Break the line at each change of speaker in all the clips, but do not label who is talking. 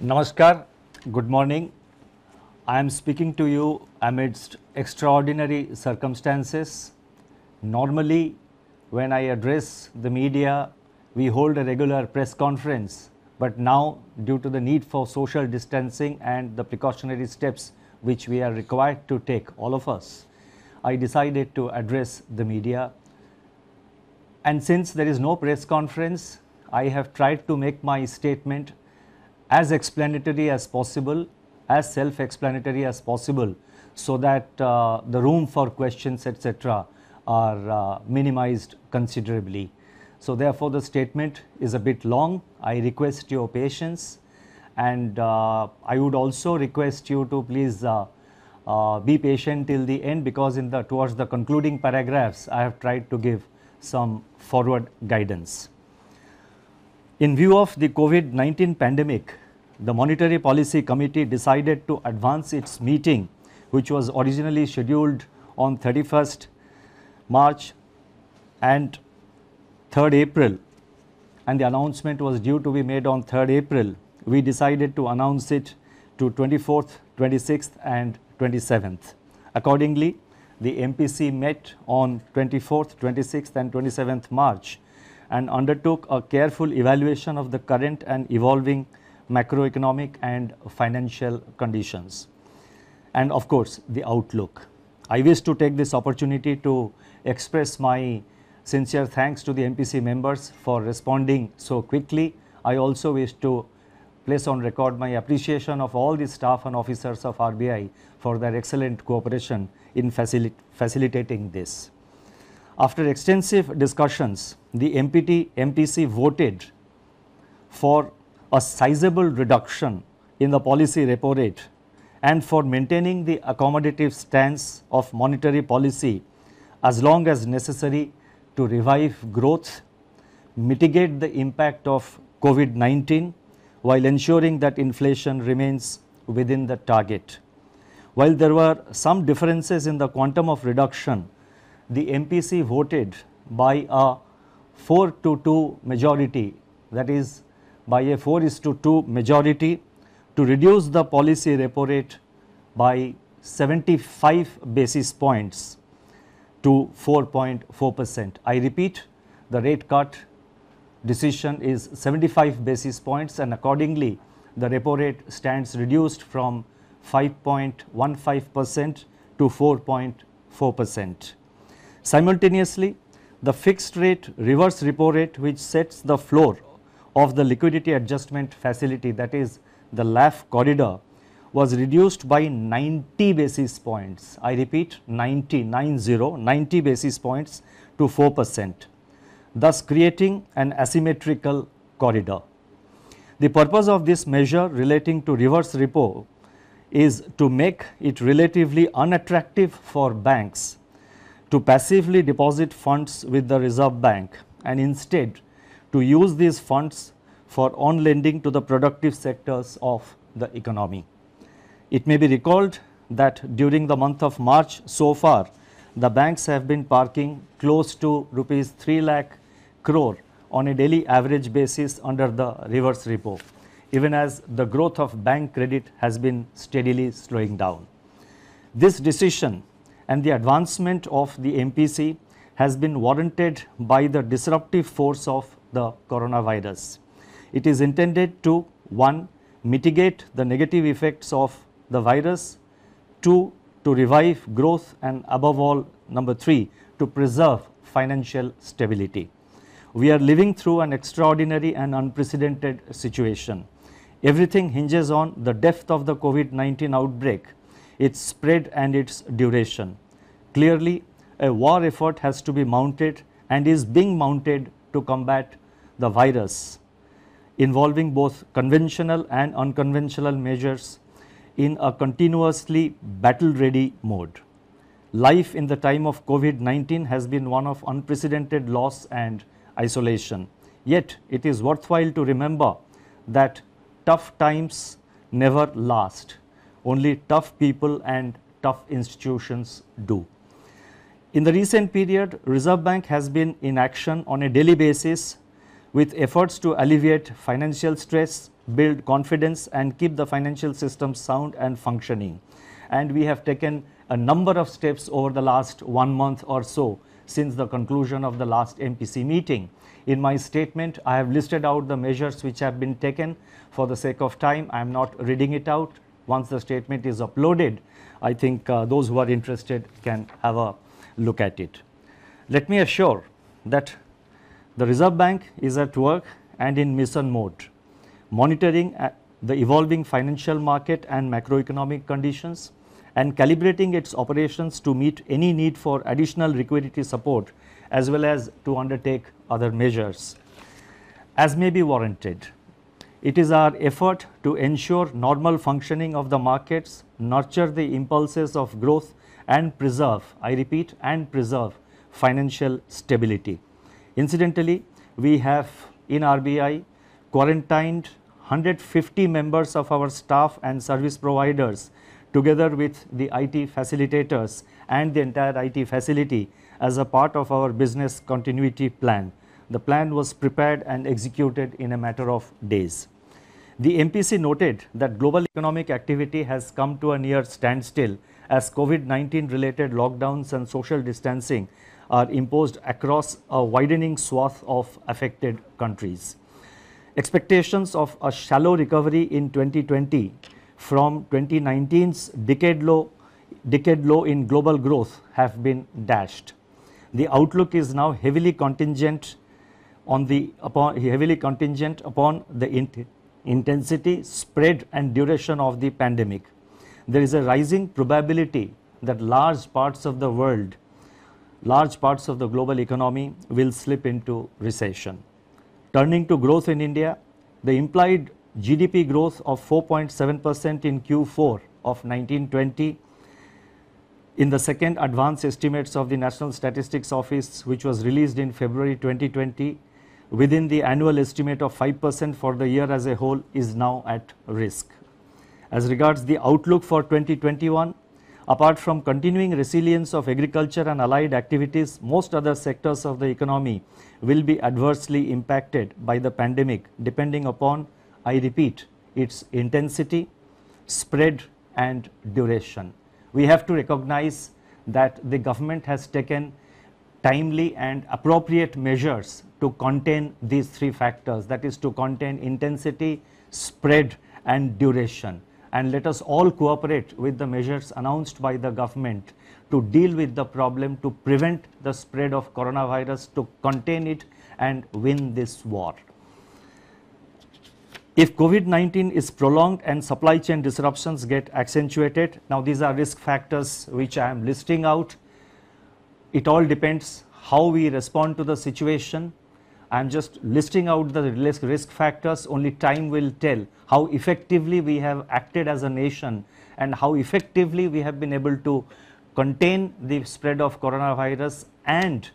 Namaskar, good morning. I am speaking to you amidst extraordinary circumstances. Normally, when I address the media, we hold a regular press conference, but now, due to the need for social distancing and the precautionary steps which we are required to take, all of us, I decided to address the media. And since there is no press conference, I have tried to make my statement as explanatory as possible, as self-explanatory as possible so that uh, the room for questions etc are uh, minimized considerably. So therefore the statement is a bit long, I request your patience and uh, I would also request you to please uh, uh, be patient till the end because in the towards the concluding paragraphs I have tried to give some forward guidance. In view of the COVID-19 pandemic, the Monetary Policy Committee decided to advance its meeting which was originally scheduled on 31st March and 3rd April and the announcement was due to be made on 3rd April. We decided to announce it to 24th, 26th and 27th. Accordingly, the MPC met on 24th, 26th and 27th March and undertook a careful evaluation of the current and evolving macroeconomic and financial conditions and of course the outlook. I wish to take this opportunity to express my sincere thanks to the MPC members for responding so quickly. I also wish to place on record my appreciation of all the staff and officers of RBI for their excellent cooperation in facilitating this. After extensive discussions, the MPT, MPC voted for a sizable reduction in the policy repo rate and for maintaining the accommodative stance of monetary policy as long as necessary to revive growth, mitigate the impact of COVID-19 while ensuring that inflation remains within the target. While there were some differences in the quantum of reduction, the MPC voted by a 4 to 2 majority that is by a 4 is to 2 majority to reduce the policy repo rate by 75 basis points to 4.4 percent. I repeat the rate cut decision is 75 basis points and accordingly the repo rate stands reduced from 5.15 percent to 4.4 percent. Simultaneously the fixed rate reverse repo rate which sets the floor of the liquidity adjustment facility that is the LAF corridor was reduced by 90 basis points. I repeat 90, 90, 90 basis points to 4 percent, thus creating an asymmetrical corridor. The purpose of this measure relating to reverse repo is to make it relatively unattractive for banks to passively deposit funds with the Reserve Bank and instead to use these funds for on lending to the productive sectors of the economy. It may be recalled that during the month of March so far, the banks have been parking close to rupees 3 lakh crore on a daily average basis under the reverse repo, even as the growth of bank credit has been steadily slowing down. This decision and the advancement of the MPC has been warranted by the disruptive force of the coronavirus. It is intended to 1. mitigate the negative effects of the virus, 2. to revive growth and above all number 3 to preserve financial stability. We are living through an extraordinary and unprecedented situation. Everything hinges on the depth of the COVID-19 outbreak its spread and its duration. Clearly a war effort has to be mounted and is being mounted to combat the virus involving both conventional and unconventional measures in a continuously battle ready mode. Life in the time of COVID-19 has been one of unprecedented loss and isolation. Yet it is worthwhile to remember that tough times never last only tough people and tough institutions do. In the recent period, Reserve Bank has been in action on a daily basis with efforts to alleviate financial stress, build confidence and keep the financial system sound and functioning. And we have taken a number of steps over the last one month or so since the conclusion of the last MPC meeting. In my statement, I have listed out the measures which have been taken. For the sake of time, I am not reading it out once the statement is uploaded, I think uh, those who are interested can have a look at it. Let me assure that the Reserve Bank is at work and in mission mode, monitoring uh, the evolving financial market and macroeconomic conditions and calibrating its operations to meet any need for additional liquidity support as well as to undertake other measures as may be warranted. It is our effort to ensure normal functioning of the markets, nurture the impulses of growth and preserve, I repeat, and preserve financial stability. Incidentally, we have in RBI quarantined 150 members of our staff and service providers together with the IT facilitators and the entire IT facility as a part of our business continuity plan. The plan was prepared and executed in a matter of days. The MPC noted that global economic activity has come to a near standstill as COVID-19 related lockdowns and social distancing are imposed across a widening swath of affected countries. Expectations of a shallow recovery in 2020 from 2019's decade low, decade low in global growth have been dashed. The outlook is now heavily contingent on the upon heavily contingent upon the int intensity, spread and duration of the pandemic. There is a rising probability that large parts of the world, large parts of the global economy will slip into recession. Turning to growth in India, the implied GDP growth of 4.7% in Q4 of 1920 in the second advance estimates of the National Statistics Office which was released in February 2020 within the annual estimate of 5% for the year as a whole is now at risk. As regards the outlook for 2021, apart from continuing resilience of agriculture and allied activities, most other sectors of the economy will be adversely impacted by the pandemic depending upon, I repeat, its intensity, spread and duration. We have to recognize that the government has taken timely and appropriate measures to contain these three factors that is to contain intensity, spread and duration and let us all cooperate with the measures announced by the government to deal with the problem to prevent the spread of coronavirus to contain it and win this war. If COVID-19 is prolonged and supply chain disruptions get accentuated, now these are risk factors which I am listing out it all depends how we respond to the situation. I'm just listing out the risk factors, only time will tell how effectively we have acted as a nation and how effectively we have been able to contain the spread of coronavirus and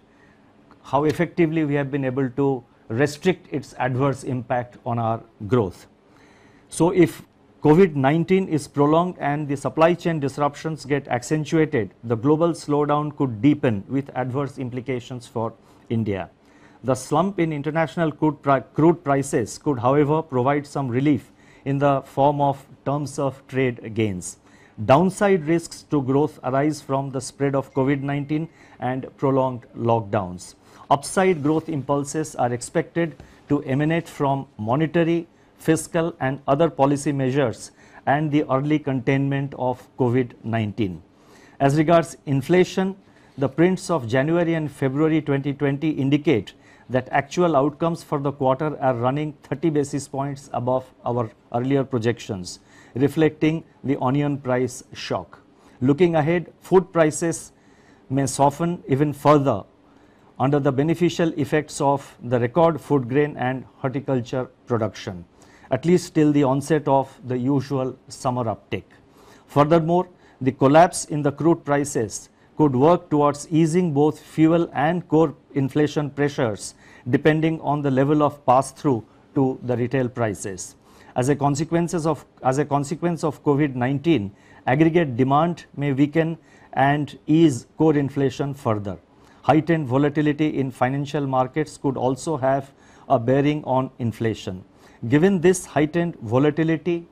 how effectively we have been able to restrict its adverse impact on our growth. So if COVID-19 is prolonged and the supply chain disruptions get accentuated, the global slowdown could deepen with adverse implications for India. The slump in international crude prices could, however, provide some relief in the form of terms of trade gains. Downside risks to growth arise from the spread of COVID-19 and prolonged lockdowns. Upside growth impulses are expected to emanate from monetary, fiscal and other policy measures and the early containment of COVID-19. As regards inflation, the prints of January and February 2020 indicate that actual outcomes for the quarter are running 30 basis points above our earlier projections, reflecting the onion price shock. Looking ahead, food prices may soften even further under the beneficial effects of the record food grain and horticulture production at least till the onset of the usual summer uptick. Furthermore, the collapse in the crude prices could work towards easing both fuel and core inflation pressures depending on the level of pass-through to the retail prices. As a, consequences of, as a consequence of COVID-19, aggregate demand may weaken and ease core inflation further. Heightened volatility in financial markets could also have a bearing on inflation. Given this heightened volatility,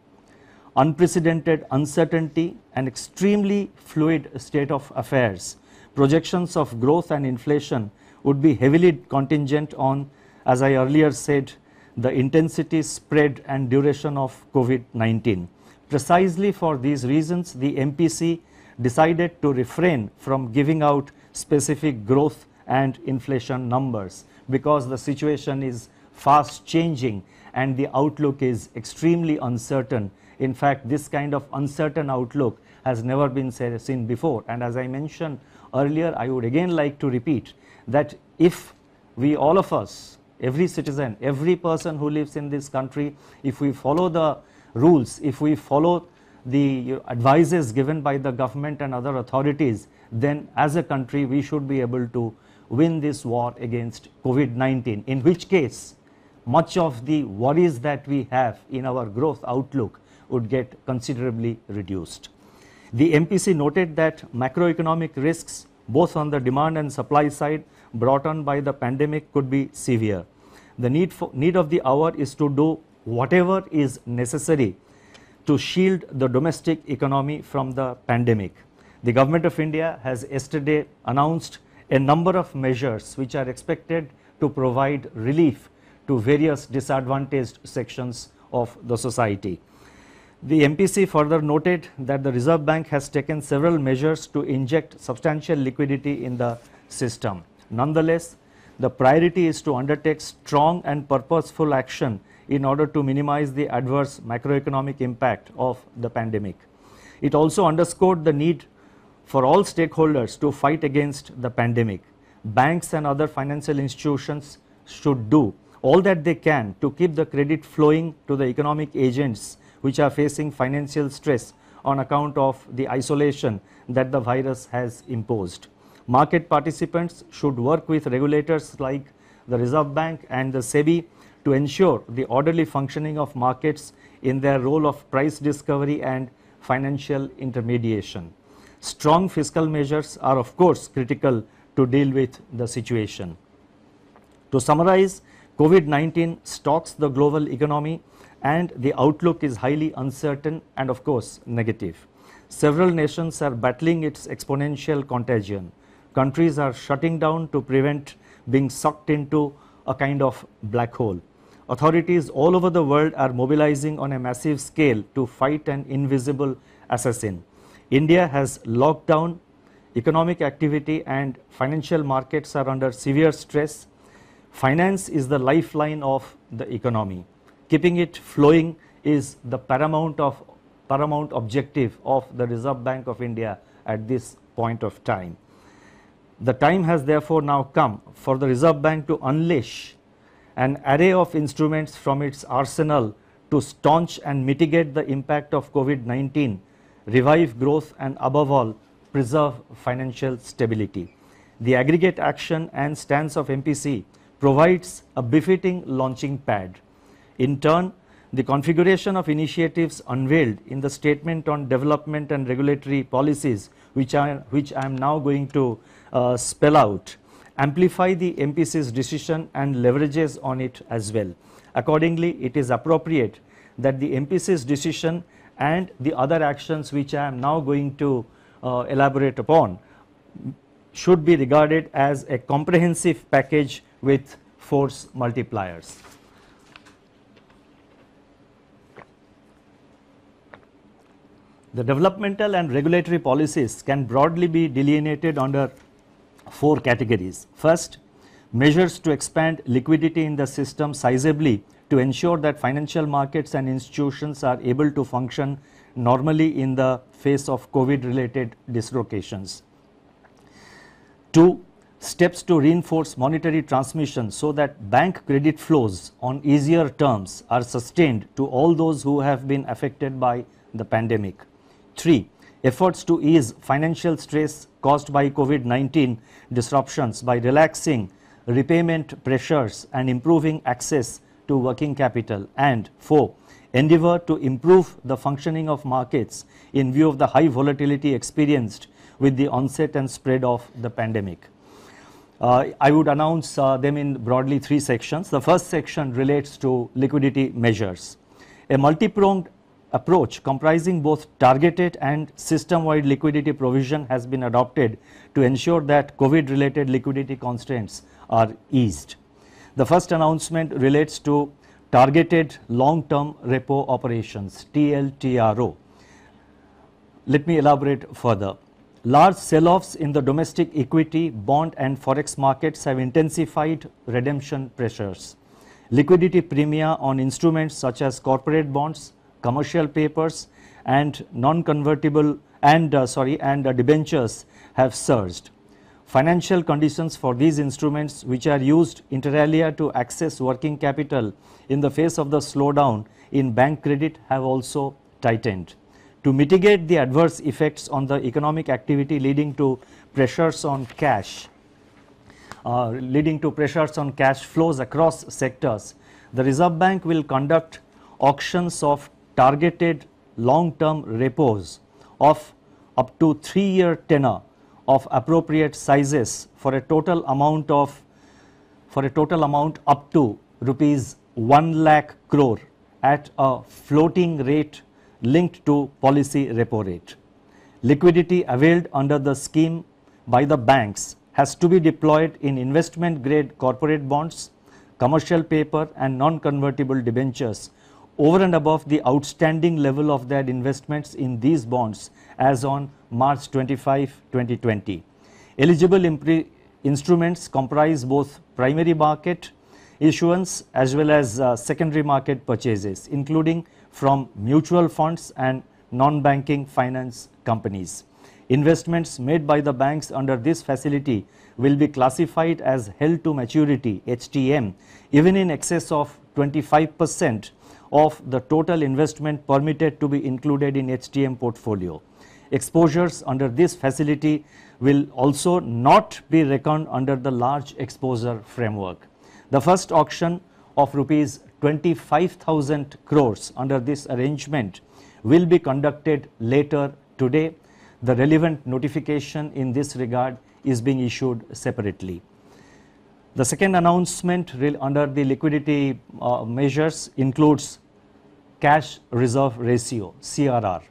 unprecedented uncertainty and extremely fluid state of affairs, projections of growth and inflation would be heavily contingent on, as I earlier said, the intensity, spread and duration of COVID-19. Precisely for these reasons, the MPC decided to refrain from giving out specific growth and inflation numbers because the situation is fast changing and the outlook is extremely uncertain. In fact, this kind of uncertain outlook has never been seen before. And as I mentioned earlier, I would again like to repeat that if we all of us, every citizen, every person who lives in this country, if we follow the rules, if we follow the advices given by the government and other authorities, then as a country we should be able to win this war against COVID-19, in which case much of the worries that we have in our growth outlook would get considerably reduced. The MPC noted that macroeconomic risks both on the demand and supply side brought on by the pandemic could be severe. The need, for, need of the hour is to do whatever is necessary to shield the domestic economy from the pandemic. The government of India has yesterday announced a number of measures which are expected to provide relief to various disadvantaged sections of the society. The MPC further noted that the Reserve Bank has taken several measures to inject substantial liquidity in the system. Nonetheless, the priority is to undertake strong and purposeful action in order to minimize the adverse macroeconomic impact of the pandemic. It also underscored the need for all stakeholders to fight against the pandemic. Banks and other financial institutions should do all that they can to keep the credit flowing to the economic agents which are facing financial stress on account of the isolation that the virus has imposed. Market participants should work with regulators like the Reserve Bank and the SEBI to ensure the orderly functioning of markets in their role of price discovery and financial intermediation. Strong fiscal measures are of course critical to deal with the situation. To summarize, COVID-19 stalks the global economy and the outlook is highly uncertain and of course negative. Several nations are battling its exponential contagion. Countries are shutting down to prevent being sucked into a kind of black hole. Authorities all over the world are mobilizing on a massive scale to fight an invisible assassin. India has locked down, economic activity and financial markets are under severe stress Finance is the lifeline of the economy. Keeping it flowing is the paramount of paramount objective of the Reserve Bank of India at this point of time. The time has therefore now come for the Reserve Bank to unleash an array of instruments from its arsenal to staunch and mitigate the impact of COVID-19, revive growth and above all preserve financial stability. The aggregate action and stance of MPC provides a befitting launching pad. In turn, the configuration of initiatives unveiled in the statement on development and regulatory policies which I, which I am now going to uh, spell out amplify the MPC's decision and leverages on it as well. Accordingly, it is appropriate that the MPC's decision and the other actions which I am now going to uh, elaborate upon should be regarded as a comprehensive package with force multipliers. The developmental and regulatory policies can broadly be delineated under four categories. First, measures to expand liquidity in the system sizably to ensure that financial markets and institutions are able to function normally in the face of COVID related dislocations. Two, steps to reinforce monetary transmission so that bank credit flows on easier terms are sustained to all those who have been affected by the pandemic. 3. Efforts to ease financial stress caused by COVID-19 disruptions by relaxing repayment pressures and improving access to working capital. And 4. Endeavor to improve the functioning of markets in view of the high volatility experienced with the onset and spread of the pandemic. Uh, I would announce uh, them in broadly three sections. The first section relates to liquidity measures. A multi-pronged approach comprising both targeted and system-wide liquidity provision has been adopted to ensure that COVID-related liquidity constraints are eased. The first announcement relates to targeted long-term repo operations, TLTRO. Let me elaborate further. Large sell-offs in the domestic equity, bond and forex markets have intensified redemption pressures. Liquidity premia on instruments such as corporate bonds, commercial papers and non-convertible and uh, sorry and uh, debentures have surged. Financial conditions for these instruments which are used inter alia to access working capital in the face of the slowdown in bank credit have also tightened to mitigate the adverse effects on the economic activity leading to pressures on cash, uh, leading to pressures on cash flows across sectors, the Reserve Bank will conduct auctions of targeted long-term repos of up to three-year tenor of appropriate sizes for a total amount of for a total amount up to rupees 1 lakh crore at a floating rate linked to policy repo rate. Liquidity availed under the scheme by the banks has to be deployed in investment grade corporate bonds, commercial paper and non-convertible debentures over and above the outstanding level of their investments in these bonds as on March 25, 2020. Eligible instruments comprise both primary market issuance as well as uh, secondary market purchases including from mutual funds and non-banking finance companies. Investments made by the banks under this facility will be classified as held to maturity HTM even in excess of 25% of the total investment permitted to be included in HTM portfolio. Exposures under this facility will also not be reckoned under the large exposure framework. The first auction of rupees 25,000 crores under this arrangement will be conducted later today. The relevant notification in this regard is being issued separately. The second announcement under the liquidity uh, measures includes cash reserve ratio CRR.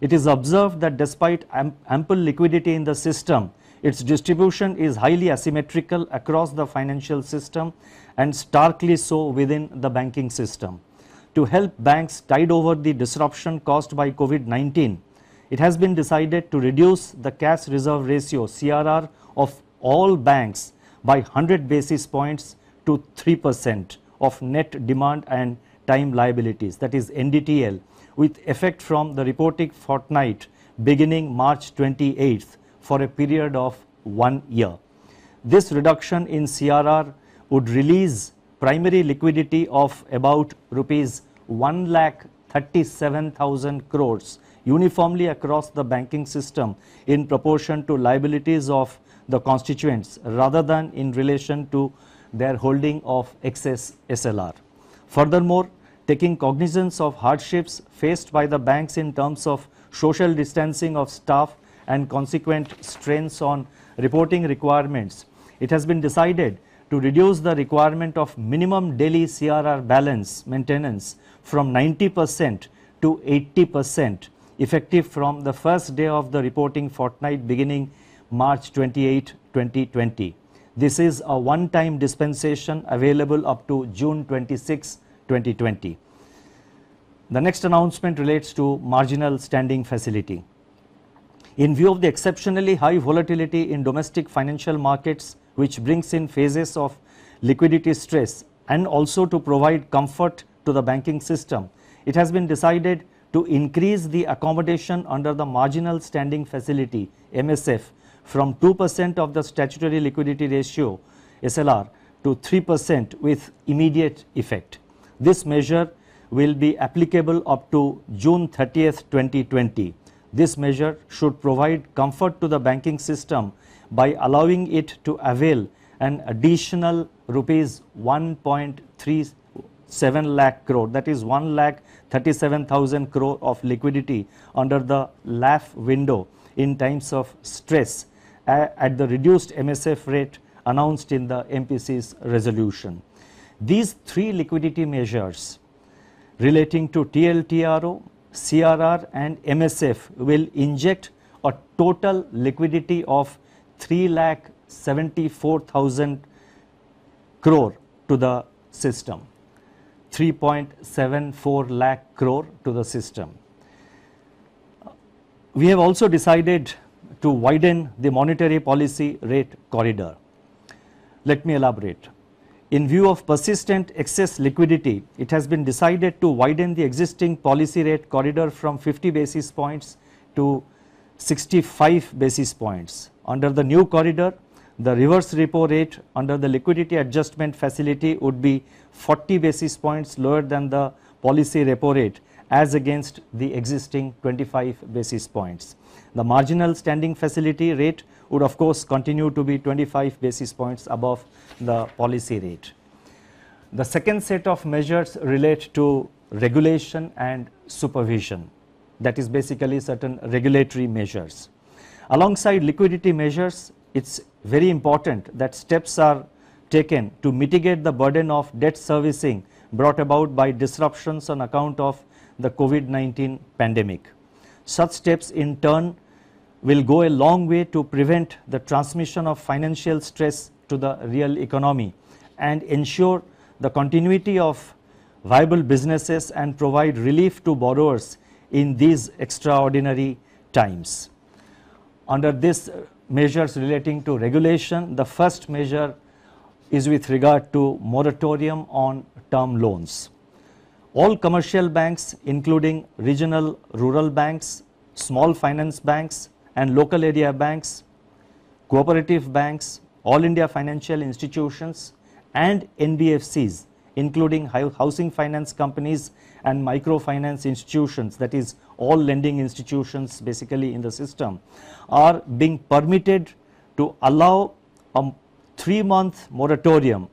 It is observed that despite am ample liquidity in the system, its distribution is highly asymmetrical across the financial system and starkly so within the banking system. To help banks tide over the disruption caused by COVID-19, it has been decided to reduce the cash reserve ratio CRR of all banks by 100 basis points to 3% of net demand and time liabilities that is NDTL with effect from the reporting fortnight beginning March 28th for a period of one year. This reduction in CRR would release primary liquidity of about rupees 1 lakh 37,000 crores uniformly across the banking system in proportion to liabilities of the constituents rather than in relation to their holding of excess SLR. Furthermore, taking cognizance of hardships faced by the banks in terms of social distancing of staff and consequent strains on reporting requirements, it has been decided to reduce the requirement of minimum daily CRR balance maintenance from 90% to 80% effective from the first day of the reporting fortnight beginning March 28, 2020. This is a one-time dispensation available up to June 26, 2020. The next announcement relates to marginal standing facility. In view of the exceptionally high volatility in domestic financial markets which brings in phases of liquidity stress and also to provide comfort to the banking system, it has been decided to increase the accommodation under the marginal standing facility MSF from 2% of the statutory liquidity ratio SLR to 3% with immediate effect. This measure will be applicable up to June 30th 2020. This measure should provide comfort to the banking system by allowing it to avail an additional rupees 1.37 lakh crore that is 1 lakh 37,000 crore of liquidity under the LAF window in times of stress at the reduced MSF rate announced in the MPC's resolution. These three liquidity measures relating to TLTRO, CRR and MSF will inject a total liquidity of 3 lakh 74,000 crore to the system, 3.74 lakh crore to the system. We have also decided to widen the monetary policy rate corridor. Let me elaborate. In view of persistent excess liquidity, it has been decided to widen the existing policy rate corridor from 50 basis points to 65 basis points. Under the new corridor, the reverse repo rate under the liquidity adjustment facility would be 40 basis points lower than the policy repo rate as against the existing 25 basis points. The marginal standing facility rate would of course continue to be 25 basis points above the policy rate. The second set of measures relate to regulation and supervision that is basically certain regulatory measures. Alongside liquidity measures it is very important that steps are taken to mitigate the burden of debt servicing brought about by disruptions on account of the COVID-19 pandemic. Such steps in turn will go a long way to prevent the transmission of financial stress to the real economy and ensure the continuity of viable businesses and provide relief to borrowers in these extraordinary times. Under these measures relating to regulation, the first measure is with regard to moratorium on term loans. All commercial banks including regional rural banks, small finance banks and local area banks, cooperative banks, all India financial institutions and NBFCs including housing finance companies and microfinance institutions that is all lending institutions basically in the system are being permitted to allow a 3 month moratorium.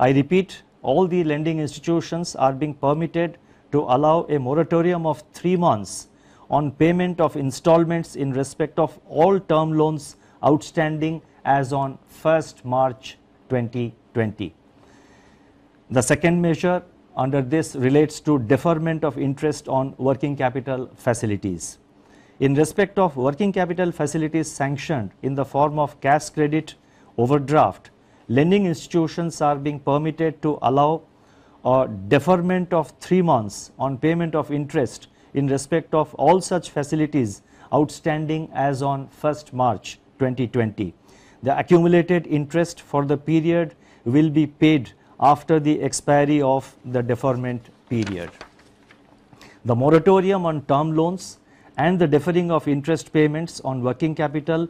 I repeat all the lending institutions are being permitted to allow a moratorium of 3 months on payment of installments in respect of all term loans outstanding as on 1st March 2020. The second measure under this relates to deferment of interest on working capital facilities. In respect of working capital facilities sanctioned in the form of cash credit overdraft, lending institutions are being permitted to allow a deferment of 3 months on payment of interest in respect of all such facilities outstanding as on 1st March 2020 the accumulated interest for the period will be paid after the expiry of the deferment period. The moratorium on term loans and the deferring of interest payments on working capital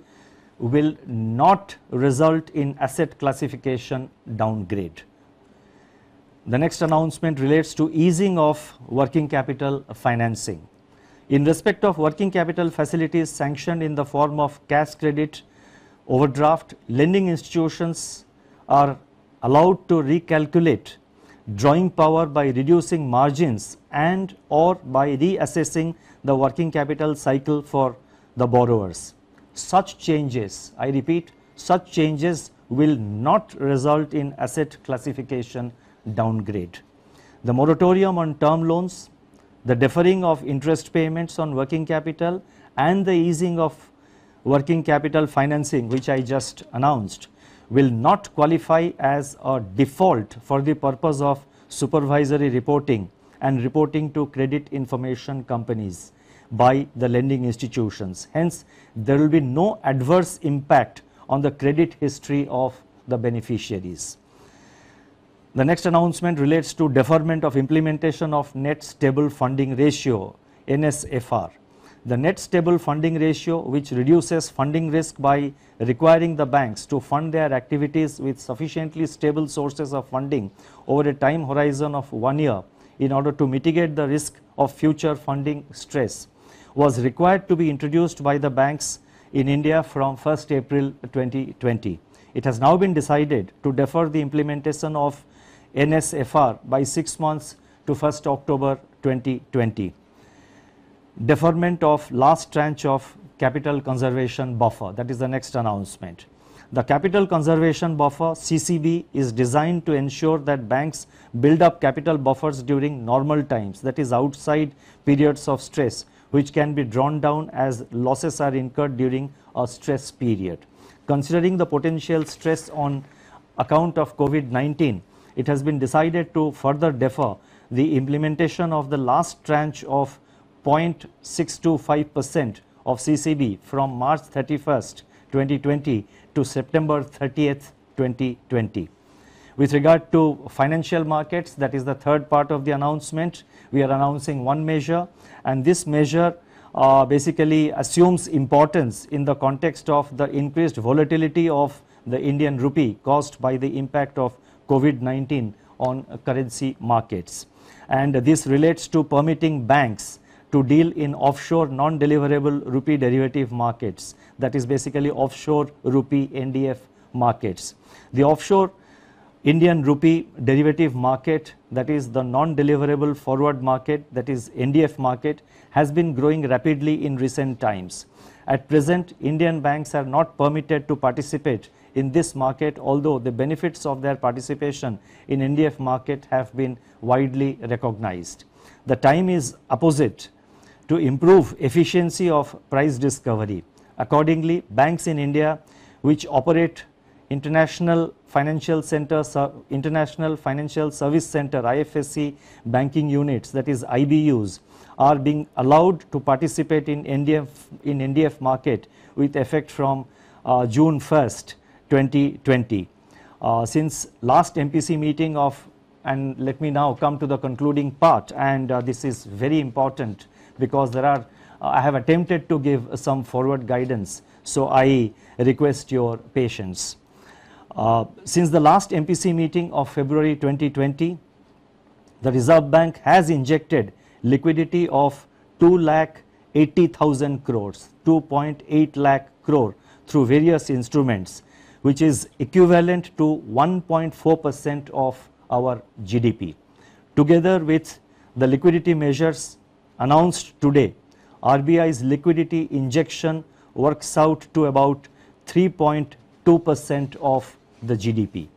will not result in asset classification downgrade. The next announcement relates to easing of working capital financing. In respect of working capital facilities sanctioned in the form of cash credit overdraft, lending institutions are allowed to recalculate drawing power by reducing margins and or by reassessing the working capital cycle for the borrowers. Such changes, I repeat, such changes will not result in asset classification downgrade. The moratorium on term loans, the deferring of interest payments on working capital and the easing of working capital financing which I just announced will not qualify as a default for the purpose of supervisory reporting and reporting to credit information companies by the lending institutions. Hence, there will be no adverse impact on the credit history of the beneficiaries. The next announcement relates to deferment of implementation of net stable funding ratio NSFR the net stable funding ratio which reduces funding risk by requiring the banks to fund their activities with sufficiently stable sources of funding over a time horizon of one year in order to mitigate the risk of future funding stress was required to be introduced by the banks in India from 1st April 2020. It has now been decided to defer the implementation of NSFR by 6 months to 1st October 2020 deferment of last tranche of capital conservation buffer that is the next announcement. The capital conservation buffer CCB is designed to ensure that banks build up capital buffers during normal times that is outside periods of stress which can be drawn down as losses are incurred during a stress period. Considering the potential stress on account of COVID-19, it has been decided to further defer the implementation of the last tranche of 0.625% of CCB from March 31st, 2020 to September 30th, 2020. With regard to financial markets, that is the third part of the announcement, we are announcing one measure and this measure uh, basically assumes importance in the context of the increased volatility of the Indian rupee caused by the impact of COVID-19 on currency markets. And this relates to permitting banks to deal in offshore non-deliverable rupee derivative markets. That is basically offshore rupee NDF markets. The offshore Indian rupee derivative market, that is the non-deliverable forward market, that is NDF market, has been growing rapidly in recent times. At present, Indian banks are not permitted to participate in this market, although the benefits of their participation in NDF market have been widely recognized. The time is opposite to improve efficiency of price discovery. Accordingly, banks in India which operate International Financial Center, International Financial Service Center IFSC banking units that is IBUs are being allowed to participate in NDF, in NDF market with effect from uh, June 1st 2020. Uh, since last MPC meeting of and let me now come to the concluding part and uh, this is very important because there are uh, I have attempted to give some forward guidance. So I request your patience. Uh, since the last MPC meeting of February 2020, the Reserve Bank has injected liquidity of 2 lakh 80,000 crores, 2.8 lakh crore through various instruments, which is equivalent to 1.4% of our GDP. Together with the liquidity measures announced today, RBI's liquidity injection works out to about 3.2 percent of the GDP.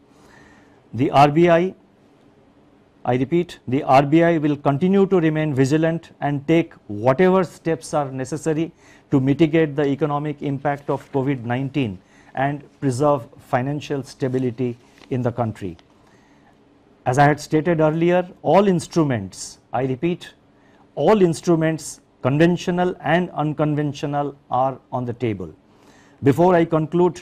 The RBI, I repeat, the RBI will continue to remain vigilant and take whatever steps are necessary to mitigate the economic impact of COVID-19 and preserve financial stability in the country. As I had stated earlier, all instruments, I repeat, all instruments conventional and unconventional are on the table. Before I conclude,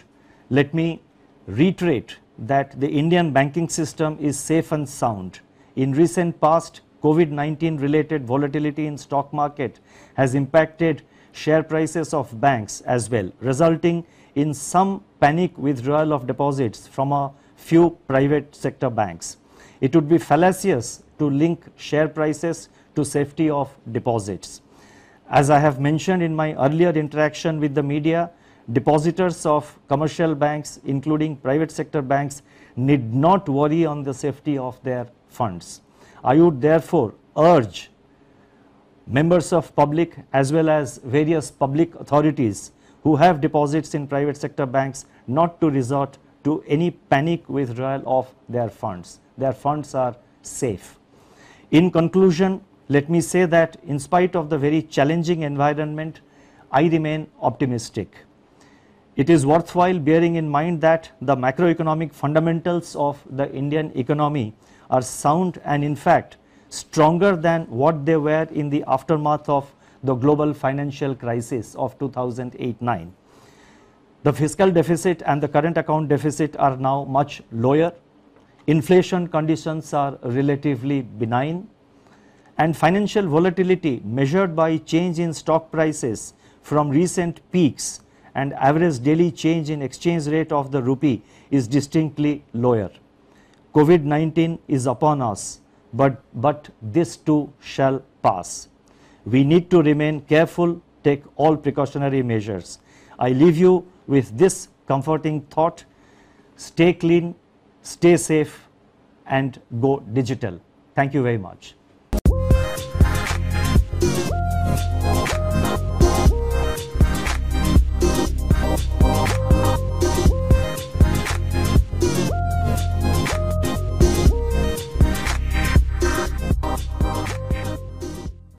let me reiterate that the Indian banking system is safe and sound. In recent past, COVID-19 related volatility in stock market has impacted share prices of banks as well, resulting in some panic withdrawal of deposits from a few private sector banks. It would be fallacious to link share prices to safety of deposits. As I have mentioned in my earlier interaction with the media, depositors of commercial banks including private sector banks need not worry on the safety of their funds. I would therefore urge members of public as well as various public authorities who have deposits in private sector banks not to resort to any panic withdrawal of their funds. Their funds are safe. In conclusion, let me say that in spite of the very challenging environment, I remain optimistic. It is worthwhile bearing in mind that the macroeconomic fundamentals of the Indian economy are sound and in fact stronger than what they were in the aftermath of the global financial crisis of 2008-9. The fiscal deficit and the current account deficit are now much lower. Inflation conditions are relatively benign and financial volatility measured by change in stock prices from recent peaks and average daily change in exchange rate of the rupee is distinctly lower. COVID-19 is upon us but, but this too shall pass. We need to remain careful, take all precautionary measures. I leave you with this comforting thought, stay clean, stay safe and go digital. Thank you very much.